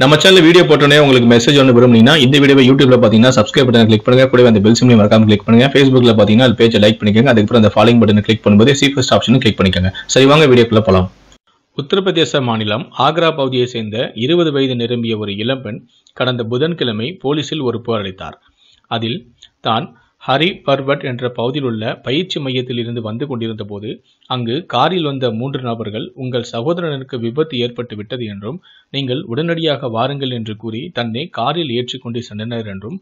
நம்ம channel video போட்டோன்னே உங்களுக்கு மெசேஜ் ஒன்று விரும்புனீங்கன்னா இந்த வீடியோ யூடியூப்ல பார்த்தீங்கன்னா சப்ஸ்கிரைப் பட்டன் கிளிக் பண்ணுங்க கூட அந்த பெல் சிம்லையும் மறக்காம கிளிக் பண்ணுங்க ஃபேஸ்புக்ல பார்த்தீங்கன்னா அது பேஜை லைக் பண்ணிக்கோங்க அதுக்கப்புறம் அந்த ஃபாலோ பட்டன் கிளிக் பண்ணும்போது சீஃபஸ்ட் ஆப்ஷனும் கிளிக் பண்ணிக்கோங்க சரி வாங்க வீடியோக்குள்ள போகலாம் உத்தரப்பிரதேச மாநிலம் ஆக்ரா பகுதியை சேர்ந்த இருபது வயது நிரம்பிய ஒரு இளம்பெண் கடந்த புதன்கிழமை போலீசில் ஒரு அளித்தார் அதில் தான் ஹரி பர்வட் என்ற பகுதியில் உள்ள பயிற்சி மையத்தில் இருந்து வந்து கொண்டிருந்த போது அங்கு காரில் வந்த மூன்று நபர்கள் உங்கள் சகோதரனுக்கு விபத்து ஏற்பட்டு விட்டது என்றும் நீங்கள் உடனடியாக வாருங்கள் என்று கூறி தன்னை காரில் ஏற்றிக்கொண்டு சென்றனர் என்றும்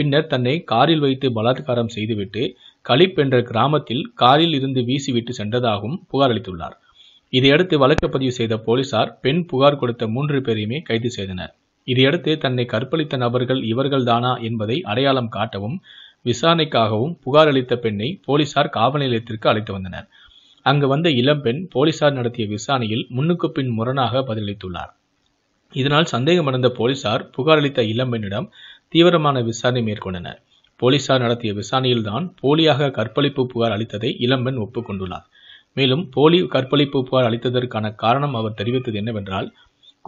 பின்னர் தன்னை காரில் வைத்து பலாத்காரம் செய்துவிட்டு கலிப் என்ற கிராமத்தில் காரில் இருந்து வீசிவிட்டு சென்றதாகவும் புகார் அளித்துள்ளார் இதையடுத்து வழக்கு பதிவு செய்த போலீசார் பெண் புகார் கொடுத்த மூன்று பேரையுமே கைது செய்தனர் இதையடுத்து தன்னை கற்பழித்த நபர்கள் இவர்கள்தானா என்பதை அடையாளம் காட்டவும் விசாரணைக்காகவும் புகார் அளித்த பெண்ணை போலீசார் காவல் நிலையத்திற்கு அழைத்து வந்தனர் அங்கு வந்த இளம்பெண் போலீசார் நடத்திய விசாரணையில் முன்னுக்கு பின் முரணாக பதிலளித்துள்ளார் இதனால் சந்தேகமடைந்த போலீசார் புகார் அளித்த இளம்பெண்ணிடம் தீவிரமான விசாரணை மேற்கொண்டனர் போலீசார் நடத்திய விசாரணையில்தான் போலியாக கற்பழிப்பு புகார் அளித்ததை இளம்பெண் ஒப்புக்கொண்டுள்ளார் மேலும் போலி கற்பழிப்பு புகார் அளித்ததற்கான காரணம் அவர் தெரிவித்தது என்னவென்றால்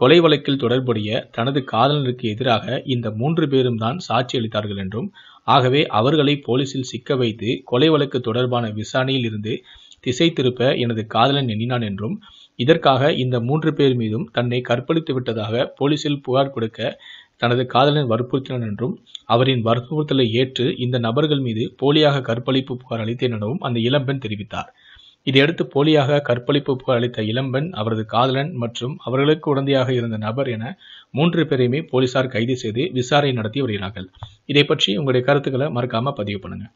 கொலை வழக்கில் தொடர்புடைய தனது காதலனுக்கு எதிராக இந்த மூன்று பேரும் தான் சாட்சியளித்தார்கள் என்றும் ஆகவே அவர்களை போலீசில் சிக்க வைத்து கொலை வழக்கு தொடர்பான விசாரணையில் இருந்து திசை திருப்ப எனது காதலன் எண்ணினான் என்றும் இதற்காக இந்த மூன்று பேர் மீதும் தன்னை கற்பழித்து விட்டதாக போலீசில் புகார் கொடுக்க தனது காதலன் வற்புறுத்தினான் என்றும் அவரின் வற்புறுத்தலை ஏற்று இந்த நபர்கள் மீது போலியாக கற்பழிப்பு புகார் அளித்தேன் எனவும் அந்த இளம்பெண் தெரிவித்தார் இதையடுத்து போலியாக கற்பழிப்பு புகார் அளித்த இளம்பெண் அவரது காதலன் மற்றும் அவர்களுக்கு உடந்தையாக இருந்த நபர் என மூன்று பேரையுமே போலீசார் கைது செய்து விசாரணை நடத்தி வருகிறார்கள் இதை பற்றி உங்களுடைய கருத்துக்களை மறக்காம பதிவு பண்ணுங்க